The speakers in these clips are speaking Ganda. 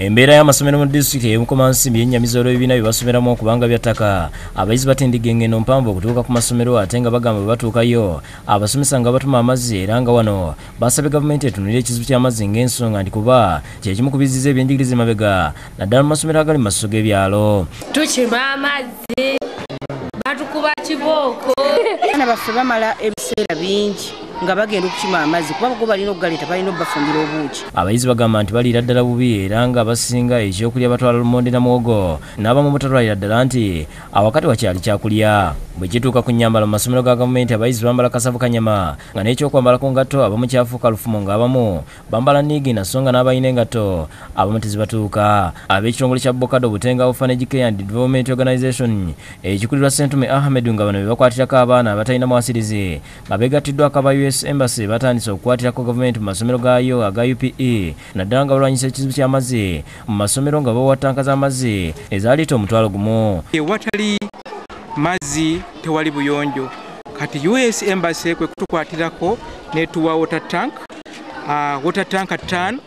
embeera y'amasomero mu disitulikiti eyemukoma nsimbi yennyamiza olw'ebibiina byebasomeramu okubanga byattaka abayizi batindiga engendo mpanvu okutuuka ku masomero ate nga bagamba bebatuukayo abasomesa nga batuma amazzi era nga wano basabye gavumenti etunula ekizibu ky'amazzi ng'ensonga nti kuba kyekimu kubizizza ebyenjigiriza emabega naddala mu masomero agali mu masiso g'ebyalo tukima amazzi batukuba kibooko abaana baffe bamala ebiseera bingi nga bagenda okukima amazzi kubabago balina okugaleeta balina obubafumbira obungi abayizi bagamba nti baliira ddala bubi era ngaabasinga ekyokulya batwala lumonde na mwogo n'abamu batalwalira ddala nti awakati wakyali kyakulya bwe kituuka ku nyambala mu masomero ga gavumenti abayizi bambala kasavu kanyama nga n'ekyokwambala ku ngatto abamu kyafuuka lufumo ng'abamu bambala niigi na so nga n'abalina engatto abamu tezibatuuka ab'ekitongole kya bokado butenga ofanegicare and development organization ekikulirwa sentume ahamed nga bano bebakwatirako abaana abatalina mwasirizi nga beegattiddwako aba us embassy batandise okukwatirako gavumenti mu masomero gaayo aga upe naddala nga balwanyisa ekizibu ky'amazzi mu masomero nga bawa tanka z'amazzi ezaaliita omutwalo gumu ewatali mazzi tewali buyonjo kati us embassy kwe kutukwatirako netuwa wota tank ah, wota tanka tano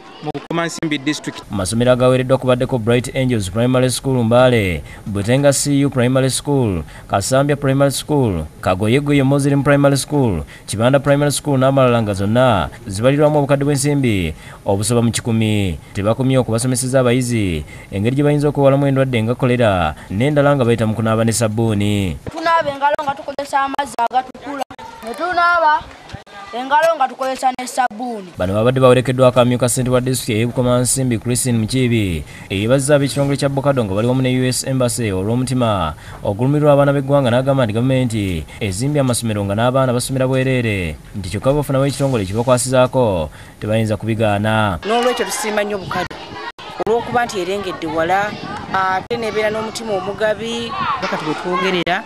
omansimbi district amasomero agawereddwa kubaddeko bright angels primary school mbale butenga cu primary school kasambya primary school kagoyegoye moslim primary school kibanda primary school n'amalala nga zonna zibalirwamu obukadde bw'ensimbi obusoba mu kikumi tebakumye okubasomeseza abayizi engeri gye bayinza okuwalamu endwadde nga kolera n'endala nga bayita mu kunaaba ne sabbuuni tunaaba engalo nga tukozesa amazzi agatukula ne tunaaba engalo nga tukozesa ne sabuuni bano babadde bawerekeddwako amyuka sente wa disitulikiti eyebukomansimbi christine mukiibi eyebazza ab'ekitongole kya bokado nga baliwamu ne us embassy olw'omutima okulumirwa abaana b'eggwanga n'agamba nti gavumenti ezimbye amasomero nga n'abaana basomera bwereere nti kyokka bafunawo ekitongole kyebakwasizaako tebayinza kubigaana n'olwekyo tusiima nnyo bukado olw'okuba nti erengedde wala ate nebeera n'omutima omugabi bakati bwe twogerera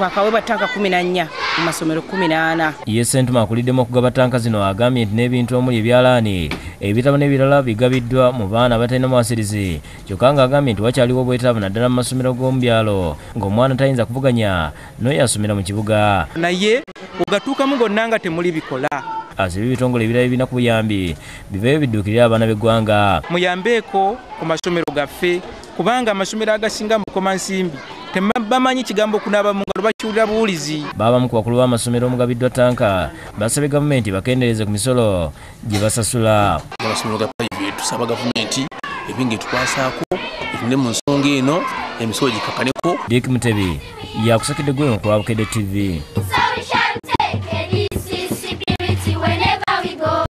omwavu akaweebwa ttanka 14 mu masomero 18 ye sentuma akuliddemu okugaba ttanka zino agambye nti n'ebintu omuli ebyalaani ebitabo n'ebirala bigabiddwa mu baana abatalina mwasirizi kyokka nga agambye nti wakyaliwo obwetaabu naddala mu masomero g'omu byalo ng'omwana tayinza kuvuganya n'oyo asomera mu kibuga naye ogatuukamu gonna nga temuli bikola azibe ebitongole ebirala ebirina ku buyambi bibeyo biddukirira abaana b'eggwanga muyambeeko ku masomero gaffe kubanga amasomero agasinga mukoma nsimbi tebamanyi kigambo kunaaba mungalo bakiwulira buwulizi baabamu ku bakulu b'amasomero omugabiddwa tanka basabye gavumenti bakendereze ku misolo gye basasula amasomero ga private tusaba gavumenti ebinga etukwasaako etunde mu nsonga eno emisolo gikakaneko dik mutebi yakusakidde gwe mukulabukede tv